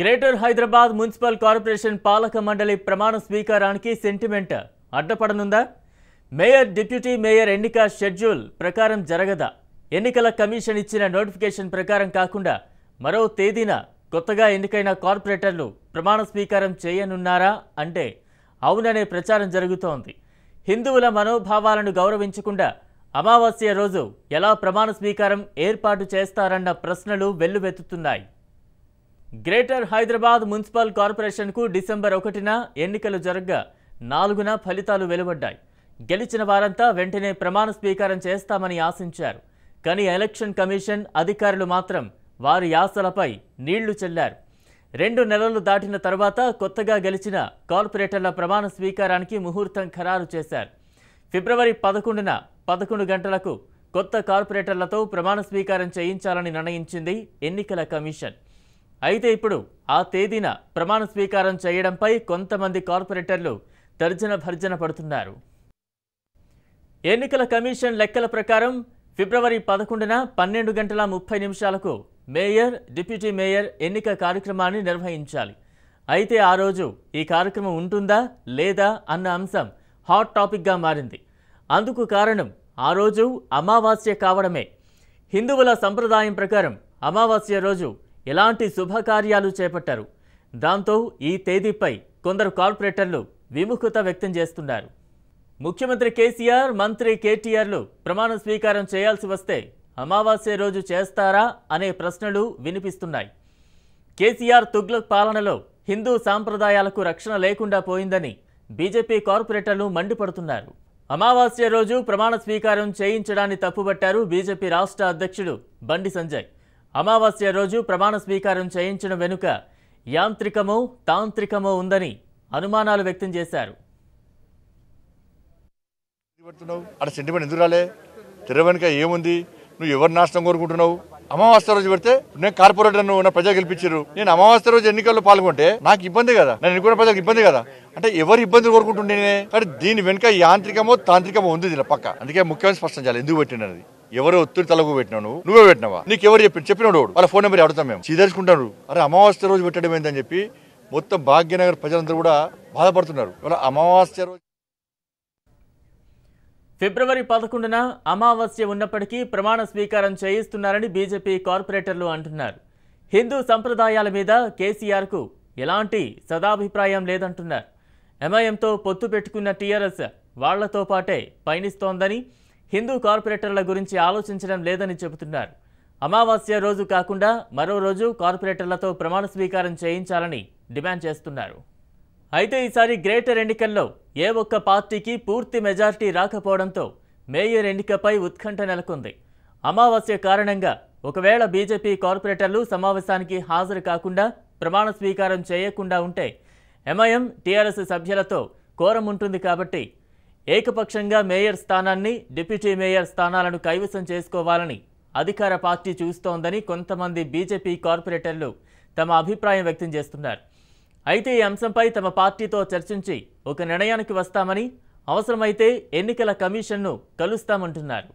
greater Hyderabad municipal corporation పాలక మండలి ప్రమాణ స్వీకారానికి సెంటిమెంట్ అడ్డపడనుందా మేయర్ డిప్యూటీ మేయర్ ఎన్నిక షెడ్యూల్ ప్రకారం జరగదా ఎన్నికల కమిషన్ ఇచ్చిన నోటిఫికేషన్ ప్రకారం కాకుండా మరో తేదీన కొత్తగా ఎన్నికైన కార్పొరేటర్లు ప్రమాణ స్వీకారం చేయనున్నారా అంటే అవుననే ప్రచారం జరుగుతోంది హిందువుల మనోభావాలను గౌరవించకుండా అమావాస్య రోజు ఎలా ప్రమాణ స్వీకారం ఏర్పాటు చేస్తారన్న ప్రశ్నలు వెల్లువెత్తుతున్నాయి గ్రేటర్ హైదరాబాద్ మున్సిపల్ కార్పొరేషన్కు డిసెంబర్ ఒకటిన ఎన్నికలు జరగ్గా నాలుగున ఫలితాలు వెలువడ్డాయి గెలిచిన వారంతా వెంటనే ప్రమాణ స్వీకారం చేస్తామని ఆశించారు కానీ ఎలక్షన్ కమిషన్ అధికారులు మాత్రం వారి ఆశలపై నీళ్లు చల్లారు రెండు నెలలు దాటిన తర్వాత కొత్తగా గెలిచిన కార్పొరేటర్ల ప్రమాణ స్వీకారానికి ముహూర్తం ఖరారు చేశారు ఫిబ్రవరి పదకొండున పదకొండు గంటలకు కొత్త కార్పొరేటర్లతో ప్రమాణ స్వీకారం చేయించాలని నిర్ణయించింది ఎన్నికల కమిషన్ అయితే ఇప్పుడు ఆ తేదీన ప్రమాణ స్వీకారం చేయడంపై కొంతమంది కార్పొరేటర్లు తర్జన భర్జన పడుతున్నారు ఎన్నికల కమిషన్ లెక్కల ప్రకారం ఫిబ్రవరి పదకొండున పన్నెండు గంటల ముప్పై నిమిషాలకు మేయర్ డిప్యూటీ మేయర్ ఎన్నిక కార్యక్రమాన్ని నిర్వహించాలి అయితే ఆ రోజు ఈ కార్యక్రమం ఉంటుందా లేదా అన్న అంశం హాట్ టాపిక్గా మారింది అందుకు కారణం ఆ రోజు అమావాస్య కావడమే హిందువుల సంప్రదాయం ప్రకారం అమావాస్య రోజు ఎలాంటి శుభకార్యాలు చేపట్టారు దాంతో ఈ తేదీపై కొందరు కార్పొరేటర్లు విముఖత వ్యక్తం చేస్తున్నారు ముఖ్యమంత్రి కేసీఆర్ మంత్రి కేటీఆర్లు ప్రమాణ స్వీకారం చేయాల్సి వస్తే అమావాస్య రోజు చేస్తారా అనే ప్రశ్నలు వినిపిస్తున్నాయి కేసీఆర్ తుగ్లక్ పాలనలో హిందూ సాంప్రదాయాలకు రక్షణ లేకుండా పోయిందని బీజేపీ కార్పొరేటర్లు మండిపడుతున్నారు అమావాస్య రోజు ప్రమాణ స్వీకారం చేయించడాన్ని తప్పుబట్టారు బీజేపీ రాష్ట్ర అధ్యక్షుడు బండి సంజయ్ అమావాస్య రోజు ప్రమాణ స్వీకారం చేయించడం వెనుక యాంత్రికమో తాంత్రికమో ఉందని అనుమానాలు వ్యక్తం చేశారు అక్కడ సెంటిమెంట్ ఎందుకు రాలే వెనుక ఏముంది నువ్వు ఎవరు నాశనం కోరుకుంటున్నావు అమావాస్య రోజు పెడితే నేను కార్పొరేటర్ నువ్వు నా ప్రజలు గెలిపించారు నేను అమావాస్య రోజు ఎన్నికల్లో పాల్గొంటే నాకు ఇబ్బంది కదా నేను కూడా ప్రజలకు ఇబ్బంది కదా అంటే ఎవరు ఇబ్బంది కోరుకుంటుండే కానీ దీని వెనుక యాంత్రికమో తాంత్రికమో ఉంది దీని పక్క అందుకే ముఖ్యమైన స్పష్టం చేయాలి ఎందుకు పెట్టినది ఎవరు ఒత్తిడి తలకు పెట్టినావు నువ్వు నువ్వే పెట్టినావా నీకు ఎవరు చెప్పి చెప్పినాడు వాళ్ళ ఫోన్ నెంబర్ అడుగుతాం మేము చీదర్చుకుంటారు అరే అమావాస్య రోజు పెట్టడం ఏందని చెప్పి మొత్తం భాగ్యనగర్ ప్రజలందరూ కూడా బాధపడుతున్నారు ఇవాళ అమావాస్య రోజు ఫిబ్రవరి పదకొండున అమావాస్య ఉన్నప్పటికీ ప్రమాణ స్వీకారం చేయిస్తున్నారని బీజేపీ కార్పొరేటర్లు అంటున్నారు హిందూ సంప్రదాయాల మీద కేసీఆర్కు ఎలాంటి సదాభిప్రాయం లేదంటున్నారు ఎంఐఎంతో పొత్తు పెట్టుకున్న టీఆర్ఎస్ వాళ్లతో పాటే పయనిస్తోందని హిందూ కార్పొరేటర్ల గురించి ఆలోచించడం లేదని చెబుతున్నారు అమావాస్య రోజు కాకుండా మరో రోజు కార్పొరేటర్లతో ప్రమాణ స్వీకారం చేయించాలని డిమాండ్ చేస్తున్నారు అయితే ఈసారి గ్రేటర్ ఎన్నికల్లో ఏ ఒక్క పార్టీకి పూర్తి మెజార్టీ రాకపోవడంతో మేయర్ ఎన్నికపై ఉత్కంఠ నెలకొంది అమావాస్య కారణంగా ఒకవేళ బీజేపీ కార్పొరేటర్లు సమావేశానికి హాజరు కాకుండా ప్రమాణ స్వీకారం చేయకుండా ఉంటే ఎంఐఎం టీఆర్ఎస్ సభ్యులతో కోరం ఉంటుంది కాబట్టి ఏకపక్షంగా మేయర్ స్థానాన్ని డిప్యూటీ మేయర్ స్థానాలను కైవసం చేసుకోవాలని అధికార పార్టీ చూస్తోందని కొంతమంది బీజేపీ కార్పొరేటర్లు తమ అభిప్రాయం వ్యక్తం చేస్తున్నారు అయితే ఈ అంశంపై తమ పార్టీతో చర్చించి ఒక నిర్ణయానికి వస్తామని అవసరమైతే ఎన్నికల కమిషన్ను కలుస్తామంటున్నారు